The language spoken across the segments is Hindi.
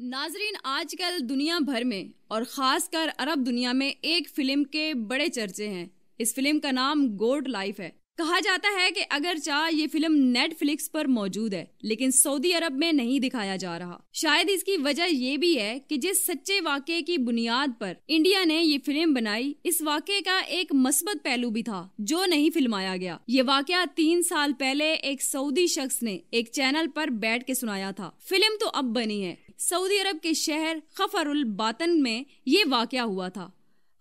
नाजरीन आजकल दुनिया भर में और ख़ासकर अरब दुनिया में एक फ़िल्म के बड़े चर्चे हैं इस फिल्म का नाम गोड लाइफ है कहा जाता है कि अगर चाह ये फिल्म नेटफ्लिक्स पर मौजूद है लेकिन सऊदी अरब में नहीं दिखाया जा रहा शायद इसकी वजह ये भी है कि जिस सच्चे वाक्य की बुनियाद पर इंडिया ने ये फिल्म बनाई इस वाक्य का एक मस्बत पहलू भी था जो नहीं फिल्माया गया ये वाक्य तीन साल पहले एक सऊदी शख्स ने एक चैनल पर बैठ के सुनाया था फिल्म तो अब बनी है सऊदी अरब के शहर खफर उल बातन में ये वाक्य हुआ था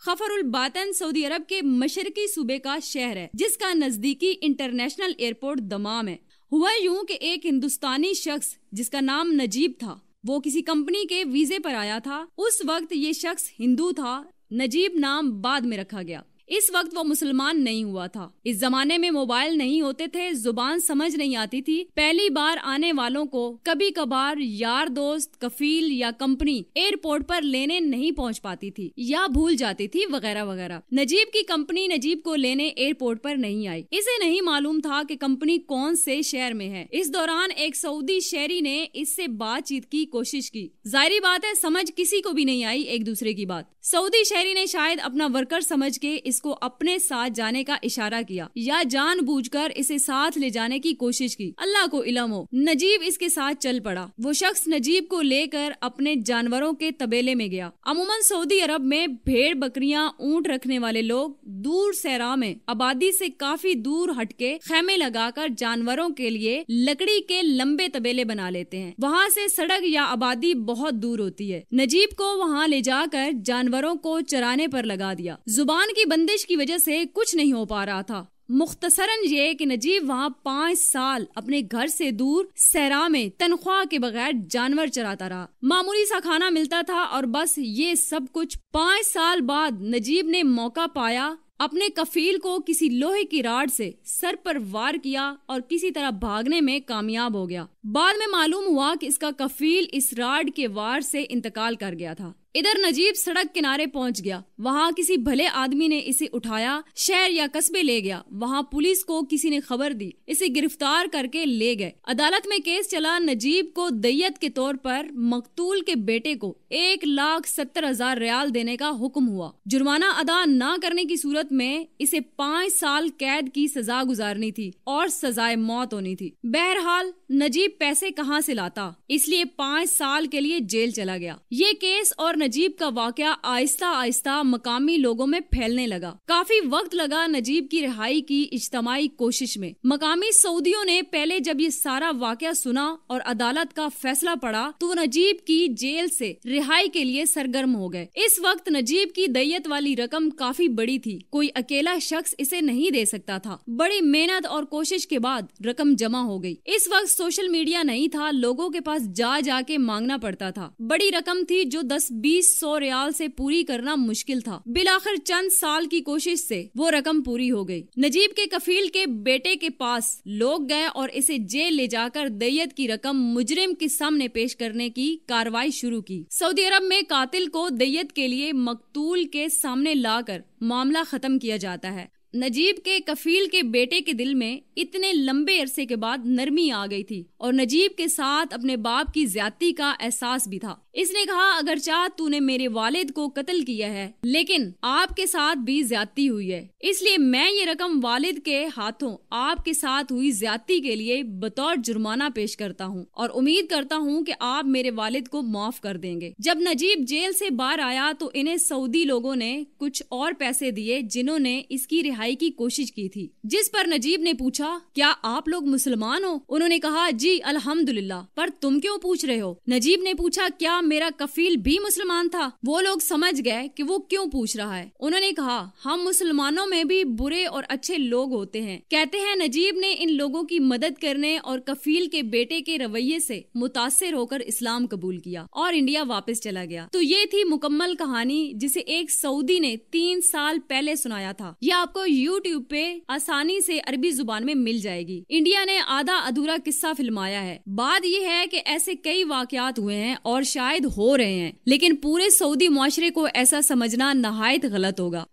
खफरुल बातन सऊदी अरब के मशरकी सूबे का शहर है जिसका नजदीकी इंटरनेशनल एयरपोर्ट दमाम है हुआ यूं कि एक हिंदुस्तानी शख्स जिसका नाम नजीब था वो किसी कंपनी के वीजे पर आया था उस वक्त ये शख्स हिंदू था नजीब नाम बाद में रखा गया इस वक्त वो मुसलमान नहीं हुआ था इस जमाने में मोबाइल नहीं होते थे जुबान समझ नहीं आती थी पहली बार आने वालों को कभी कभार यार दोस्त कफील या कंपनी एयरपोर्ट पर लेने नहीं पहुंच पाती थी या भूल जाती थी वगैरह वगैरह नजीब की कंपनी नजीब को लेने एयरपोर्ट पर नहीं आई इसे नहीं मालूम था कि कंपनी कौन से शहर में है इस दौरान एक सऊदी शहरी ने इससे बातचीत की कोशिश की जाहिर बात है समझ किसी को भी नहीं आई एक दूसरे की बात सऊदी शहरी ने शायद अपना वर्कर समझ के इसको अपने साथ जाने का इशारा किया या जानबूझकर इसे साथ ले जाने की कोशिश की अल्लाह को इलम हो नजीब इसके साथ चल पड़ा वो शख्स नजीब को लेकर अपने जानवरों के तबेले में गया अमूमन सऊदी अरब में भेड़ बकरियां ऊंट रखने वाले लोग दूर सहरा में आबादी से काफी दूर हटके खेमे लगाकर जानवरों के लिए लकड़ी के लंबे तबेले बना लेते हैं वहाँ से सड़क या आबादी बहुत दूर होती है नजीब को वहाँ ले जाकर जानवर जानवरों को चराने पर लगा दिया जुबान की बंदिश की वजह से कुछ नहीं हो पा रहा था मुख्तसरन ये कि नजीब वहाँ पाँच साल अपने घर से दूर सहरा में तनख्वाह के बगैर जानवर चराता रहा मामूली सा खाना मिलता था और बस ये सब कुछ पाँच साल बाद नजीब ने मौका पाया अपने कफील को किसी लोहे की राड से सर पर वार किया और किसी तरह भागने में कामयाब हो गया बाद में मालूम हुआ कि इसका कफील इस राड के वार से इंतकाल कर गया था इधर नजीब सड़क किनारे पहुंच गया वहां किसी भले आदमी ने इसे उठाया शहर या कस्बे ले गया वहां पुलिस को किसी ने खबर दी इसे गिरफ्तार करके ले गए अदालत में केस चला नजीब को दैयत के तौर पर मकतूल के बेटे को एक लाख सत्तर हजार रियाल देने का हुक्म हुआ जुर्माना अदा न करने की सूरत में इसे पाँच साल कैद की सजा गुजारनी थी और सजाए मौत होनी थी बहरहाल नजीब पैसे कहाँ से लाता इसलिए पाँच साल के लिए जेल चला गया ये केस और नजीब का वाक़ आहिस्ता आहिस्ता मकामी लोगों में फैलने लगा काफी वक्त लगा नजीब की रिहाई की इज्तमाही कोशिश में मकामी सऊदियों ने पहले जब ये सारा वाक़ सुना और अदालत का फैसला पड़ा तो नजीब की जेल से रिहाई के लिए सरगर्म हो गए इस वक्त नजीब की दैयत वाली रकम काफी बड़ी थी कोई अकेला शख्स इसे नहीं दे सकता था बड़ी मेहनत और कोशिश के बाद रकम जमा हो गई इस वक्त सोशल मीडिया नहीं था लोगों के पास जा जा के मांगना पड़ता था बड़ी रकम थी जो दस बीस बीस सौ रियाल से पूरी करना मुश्किल था बिलाखिर चंद साल की कोशिश से वो रकम पूरी हो गई नजीब के कफील के बेटे के पास लोग गए और इसे जेल ले जाकर दैयत की रकम मुजरिम के सामने पेश करने की कार्रवाई शुरू की सऊदी अरब में कातिल को दैयत के लिए मकतूल के सामने लाकर मामला खत्म किया जाता है नजीब के कफील के बेटे के दिल में इतने लंबे अरसे के बाद नरमी आ गई थी और नजीब के साथ अपने बाप की ज्यादती का एहसास भी था इसने कहा अगर चाह तूने मेरे वालिद को कत्ल किया है लेकिन आपके साथ भी ज्यादती हुई है इसलिए मैं ये रकम वालिद के हाथों आपके साथ हुई ज्यादती के लिए बतौर जुर्माना पेश करता हूँ और उम्मीद करता हूँ कि आप मेरे वालिद को माफ कर देंगे जब नजीब जेल से बाहर आया तो इन्हें सऊदी लोगों ने कुछ और पैसे दिए जिन्होंने इसकी रिहाई की कोशिश की थी जिस पर नजीब ने पूछा क्या आप लोग मुसलमान हो उन्होंने कहा जी अलहमदुल्ला पर तुम क्यों पूछ रहे हो नजीब ने पूछा क्या मेरा कफील भी मुसलमान था वो लोग समझ गए कि वो क्यों पूछ रहा है उन्होंने कहा हम मुसलमानों में भी बुरे और अच्छे लोग होते हैं कहते हैं नजीब ने इन लोगों की मदद करने और कफील के बेटे के रवैये से मुतासर होकर इस्लाम कबूल किया और इंडिया वापस चला गया तो ये थी मुकम्मल कहानी जिसे एक सऊदी ने तीन साल पहले सुनाया था यह आपको यूट्यूब पे आसानी से अरबी जुबान में मिल जाएगी इंडिया ने आधा अधूरा किस्सा फिल्माया है बात यह है कि ऐसे कई वाकयात हुए हैं और शायद शायद हो रहे हैं लेकिन पूरे सऊदी माशरे को ऐसा समझना नहायत गलत होगा